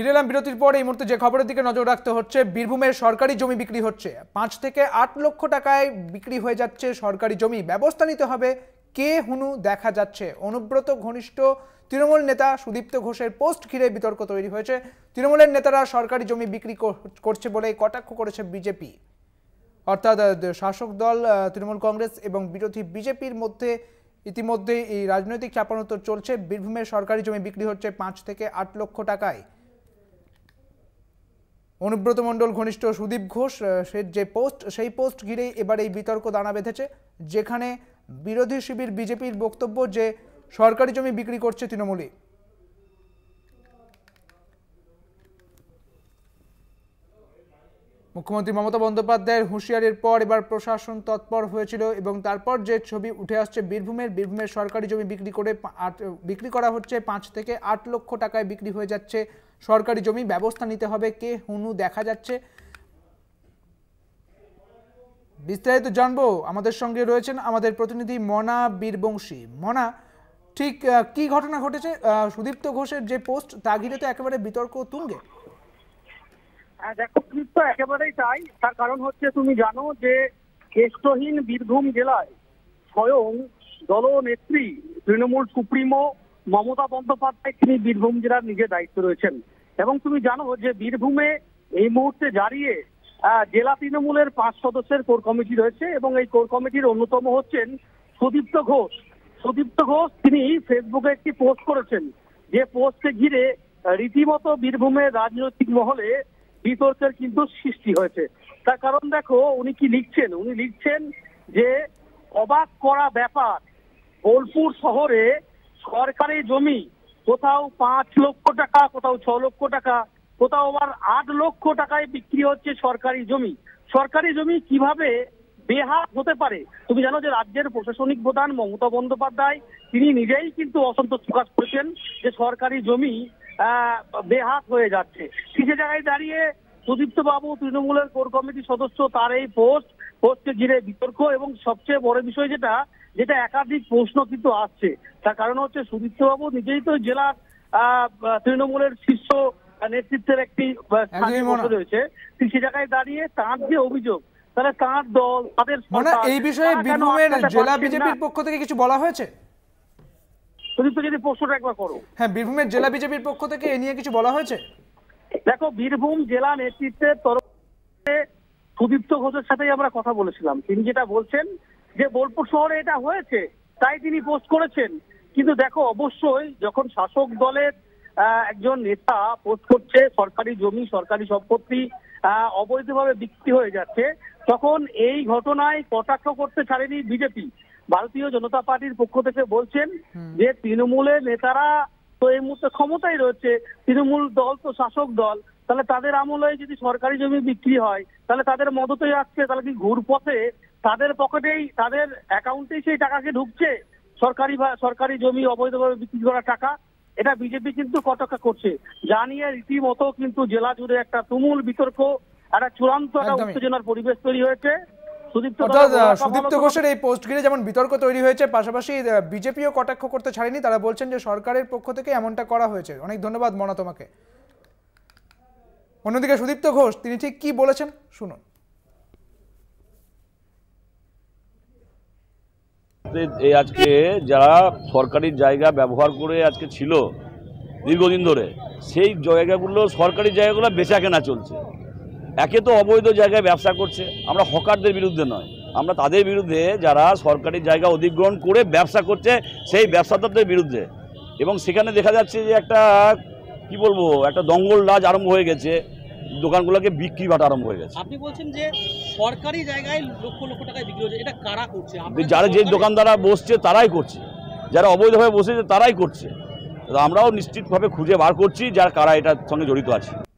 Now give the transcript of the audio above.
ফিরে এলাম বিরতির পর এই মুহূর্তে যে খবরের দিকে নজর রাখতে হচ্ছে বীরভূমের সরকারি জমি বিক্রি হচ্ছে পাঁচ থেকে আট লক্ষ টাকায় বিক্রি হয়ে যাচ্ছে সরকারি জমি ব্যবস্থা নিতে হবে কে হুনু দেখা যাচ্ছে অনুব্রত ঘনিষ্ঠ তৃণমূল নেতা সুদীপ্ত ঘোষের পোস্ট ঘিরে বিতর্ক তৈরি হয়েছে তৃণমূলের নেতারা সরকারি জমি বিক্রি করছে বলে কটাক্ষ করেছে বিজেপি অর্থাৎ শাসক দল তৃণমূল কংগ্রেস এবং বিরোধী বিজেপির মধ্যে ইতিমধ্যে এই রাজনৈতিক চাপানোত্তর চলছে বীরভূমের সরকারি জমি বিক্রি হচ্ছে পাঁচ থেকে আট লক্ষ টাকায় অনুব্রত মণ্ডল ঘনিষ্ঠ সুদীপ ঘোষ সে যে পোস্ট সেই পোস্ট ঘিরেই এবার এই বিতর্ক দানা বেঁধেছে যেখানে বিরোধী শিবির বিজেপির বক্তব্য যে সরকারি জমি বিক্রি করছে তৃণমূলী মুখ্যমন্ত্রী মমতা বন্দ্যোপাধ্যায়ের হুঁশিয়ারির পর এবার প্রশাসন তৎপর হয়েছিল এবং তারপর যে ছবি উঠে আসছে বীরভূমের বীরভূমের সরকারি জমি বিক্রি করে বিক্রি করা হচ্ছে পাঁচ থেকে আট লক্ষ টাকায় বিক্রি হয়ে যাচ্ছে সরকারি জমি ব্যবস্থা নিতে হবে কে হুনু দেখা যাচ্ছে বিস্তারিত জানবো আমাদের সঙ্গে রয়েছেন আমাদের প্রতিনিধি মনা বীরবংশী মনা ঠিক কি ঘটনা ঘটেছে সুদীপ্ত ঘোষের যে পোস্ট তা ঘিরে তো একেবারে বিতর্ক তুঙ্গে হ্যাঁ, দেখো তো একেবারেই তাই তার কারণ হচ্ছে তুমি জানো যে কেষ্টহীন বীরভূম জেলায় স্বয়ং দলনেত্রী তৃণমূল সুপ্রিমো মমতা বন্দ্যোপাধ্যায় তিনি বীরভূম জেলার নিজে দায়িত্ব রয়েছেন এবং তুমি জানো যে বীরভূমে এই মুহূর্তে দাঁড়িয়ে জেলা তৃণমূলের পাঁচ সদস্যের কোর কমিটি রয়েছে এবং এই কোর কমিটির অন্যতম হচ্ছেন সুদীপ্ত ঘোষ সুদীপ্ত ঘোষ তিনি ফেসবুকে একটি পোস্ট করেছেন যে পোস্টকে ঘিরে রীতিমতো বীরভূমের রাজনৈতিক মহলে বিতর্কের কিন্তু সৃষ্টি হয়েছে তার কারণ দেখো উনি কি লিখছেন উনি লিখছেন যে অবাক করা ব্যাপার বোলপুর শহরে সরকারি জমি কোথাও পাঁচ লক্ষ টাকা কোথাও ছ লক্ষ টাকা কোথাও আবার আট লক্ষ টাকায় বিক্রি হচ্ছে সরকারি জমি সরকারি জমি কিভাবে বেহাত হতে পারে তুমি জানো যে রাজ্যের প্রশাসনিক প্রধান মমতা বন্দ্যোপাধ্যায় তিনি নিজেই কিন্তু অসন্তোষ প্রকাশ করেছেন যে সরকারি জমি বেহাত হয়ে যাচ্ছে সে জায়গায় দাঁড়িয়ে সুদীপ্ত বাবু তৃণমূলের কোর কমিটি সদস্য তার এই পোস্ট পোস্টকে ঘিরে বিতর্ক এবং সবচেয়ে বড় বিষয় যেটা যেটা একাধিক প্রশ্ন কিন্তু আসছে তার কারণ হচ্ছে সুদীপ্ত বাবু নিজেই তো জেলার তৃণমূলের শীর্ষ নেতৃত্বের একটি রয়েছে সে জায়গায় দাঁড়িয়ে তার যে অভিযোগ তাহলে তার দল তাদের এই বিষয়ে বীরভূমের জেলা বিজেপির পক্ষ থেকে কিছু বলা হয়েছে সুদীপ্ত যদি প্রশ্নটা একবার করো হ্যাঁ বীরভূমের জেলা বিজেপির পক্ষ থেকে এ নিয়ে কিছু বলা হয়েছে দেখো বীরভূম জেলা নেতৃত্বের তরফে সুদীপ্ত ঘোষের সাথেই আমরা কথা বলেছিলাম তিনি যেটা বলছেন যে বোলপুর শহরে এটা হয়েছে তাই তিনি পোস্ট করেছেন কিন্তু দেখো অবশ্যই যখন শাসক দলের একজন নেতা পোস্ট করছে সরকারি জমি সরকারি সম্পত্তি অবৈধভাবে বিক্রি হয়ে যাচ্ছে তখন এই ঘটনায় কটাক্ষ করতে ছাড়েনি বিজেপি ভারতীয় জনতা পার্টির পক্ষ থেকে বলছেন যে তৃণমূলের নেতারা তো এই মুহূর্তে ক্ষমতাই রয়েছে তৃণমূল দল তো শাসক দল তাহলে তাদের আমলে যদি সরকারি জমি বিক্রি হয় তাহলে তাদের মদতেই আসছে তাহলে কি ঘুরপথে তাদের পকেটেই তাদের অ্যাকাউন্টেই সেই টাকাকে ঢুকছে সরকারি সরকারি জমি অবৈধভাবে বিক্রি করা টাকা এটা বিজেপি কিন্তু কটকা করছে যা নিয়ে রীতিমতো কিন্তু জেলা জুড়ে একটা তুমুল বিতর্ক একটা চূড়ান্ত একটা উত্তেজনার পরিবেশ তৈরি হয়েছে সুদীপ্ত ঘোষের এই পোস্ট ঘিরে যেমন বিতর্ক তৈরি হয়েছে পাশাপাশি বিজেপিও কটাক্ষ করতে ছাড়েনি তারা বলছেন যে সরকারের পক্ষ থেকে এমনটা করা হয়েছে অনেক ধন্যবাদ মনা তোমাকে অন্যদিকে সুদীপ্ত ঘোষ তিনি ঠিক কি বলেছেন শুনুন আজকে যারা সরকারি জায়গা ব্যবহার করে আজকে ছিল দীর্ঘদিন ধরে সেই জায়গাগুলো সরকারি জায়গাগুলো বেচা কেনা চলছে একে তো অবৈধ জায়গায় ব্যবসা করছে আমরা হকারদের বিরুদ্ধে নয় আমরা তাদের বিরুদ্ধে যারা সরকারি জায়গা অধিগ্রহণ করে ব্যবসা করছে সেই ব্যবসাদারদের বিরুদ্ধে এবং সেখানে দেখা যাচ্ছে যে একটা কি বলবো একটা দঙ্গল রাজ আরম্ভ হয়ে গেছে দোকানগুলোকে বিক্রি বাট আরম্ভ হয়ে গেছে আপনি বলছেন যে সরকারি জায়গায় লক্ষ লক্ষ টাকায় বিক্রি হচ্ছে এটা কারা করছে যারা যে দোকানদাররা বসছে তারাই করছে যারা অবৈধভাবে বসেছে তারাই করছে আমরাও নিশ্চিতভাবে খুঁজে বার করছি যার কারা এটার সঙ্গে জড়িত আছে